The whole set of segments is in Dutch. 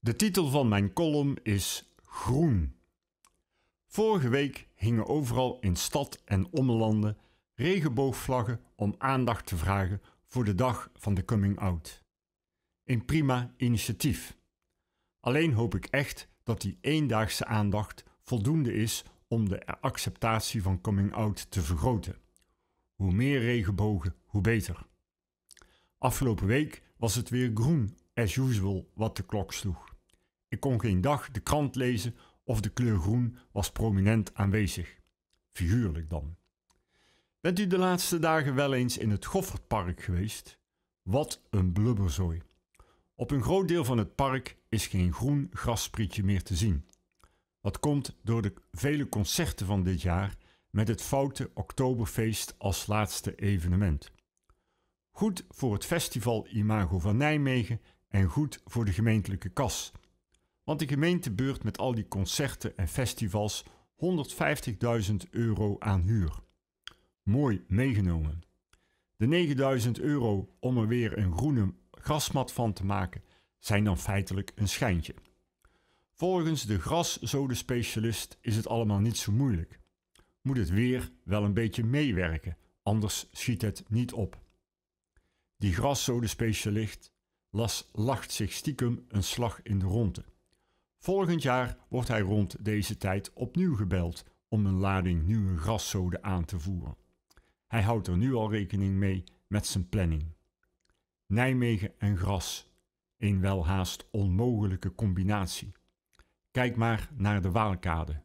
De titel van mijn column is Groen. Vorige week hingen overal in stad en ommelanden regenboogvlaggen om aandacht te vragen voor de dag van de coming out. Een prima initiatief. Alleen hoop ik echt dat die eendaagse aandacht voldoende is om de acceptatie van coming out te vergroten. Hoe meer regenbogen, hoe beter. Afgelopen week was het weer groen as usual wat de klok sloeg. Ik kon geen dag de krant lezen of de kleur groen was prominent aanwezig. Figuurlijk dan. Bent u de laatste dagen wel eens in het Goffertpark geweest? Wat een blubberzooi. Op een groot deel van het park is geen groen grassprietje meer te zien. Dat komt door de vele concerten van dit jaar met het foute Oktoberfeest als laatste evenement. Goed voor het festival Imago van Nijmegen en goed voor de gemeentelijke kas. Want de gemeente beurt met al die concerten en festivals 150.000 euro aan huur. Mooi meegenomen. De 9000 euro om er weer een groene grasmat van te maken zijn dan feitelijk een schijntje. Volgens de graszodenspecialist is het allemaal niet zo moeilijk. Moet het weer wel een beetje meewerken, anders schiet het niet op. Die graszodenspecialist Las lacht zich stiekem een slag in de ronde. Volgend jaar wordt hij rond deze tijd opnieuw gebeld om een lading nieuwe graszoden aan te voeren. Hij houdt er nu al rekening mee met zijn planning. Nijmegen en gras, een welhaast onmogelijke combinatie. Kijk maar naar de Waalkade.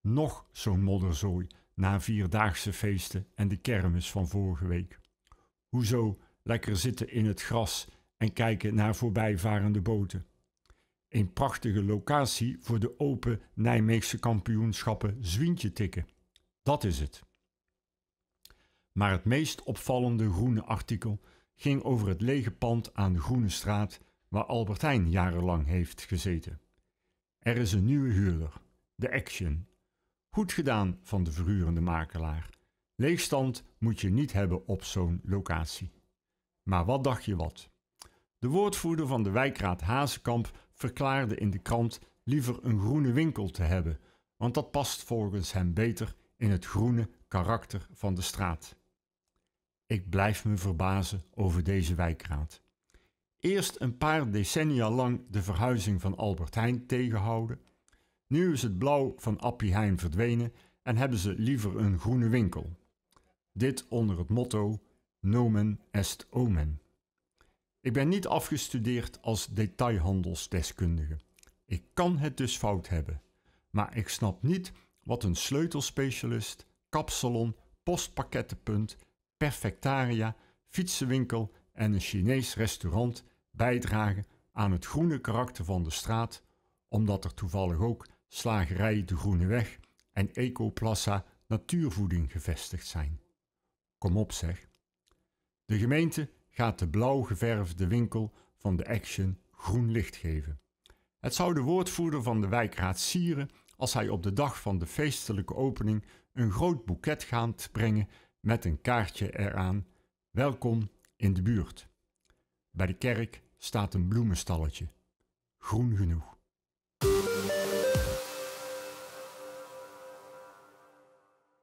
Nog zo'n modderzooi na vierdaagse feesten en de kermis van vorige week. Hoezo lekker zitten in het gras en kijken naar voorbijvarende boten. Een prachtige locatie voor de open Nijmeegse kampioenschappen zwientje tikken. Dat is het. Maar het meest opvallende groene artikel ging over het lege pand aan de Groene Straat waar Albertijn jarenlang heeft gezeten. Er is een nieuwe huurder, de Action. Goed gedaan van de verhurende makelaar. Leegstand moet je niet hebben op zo'n locatie. Maar wat dacht je wat? De woordvoerder van de wijkraad Hazekamp verklaarde in de krant liever een groene winkel te hebben, want dat past volgens hem beter in het groene karakter van de straat. Ik blijf me verbazen over deze wijkraad. Eerst een paar decennia lang de verhuizing van Albert Heijn tegenhouden. Nu is het blauw van Appie Heijn verdwenen en hebben ze liever een groene winkel. Dit onder het motto Nomen est omen. Ik ben niet afgestudeerd als detailhandelsdeskundige. Ik kan het dus fout hebben. Maar ik snap niet wat een sleutelspecialist, kapsalon, postpakkettenpunt, perfectaria, fietsenwinkel en een Chinees restaurant bijdragen aan het groene karakter van de straat, omdat er toevallig ook slagerij De Groene Weg en Ecoplaza Natuurvoeding gevestigd zijn. Kom op zeg. De gemeente gaat de blauw geverfde winkel van de Action groen licht geven. Het zou de woordvoerder van de wijkraad sieren als hij op de dag van de feestelijke opening een groot boeket gaat brengen met een kaartje eraan: Welkom in de buurt. Bij de kerk staat een bloemenstalletje, groen genoeg.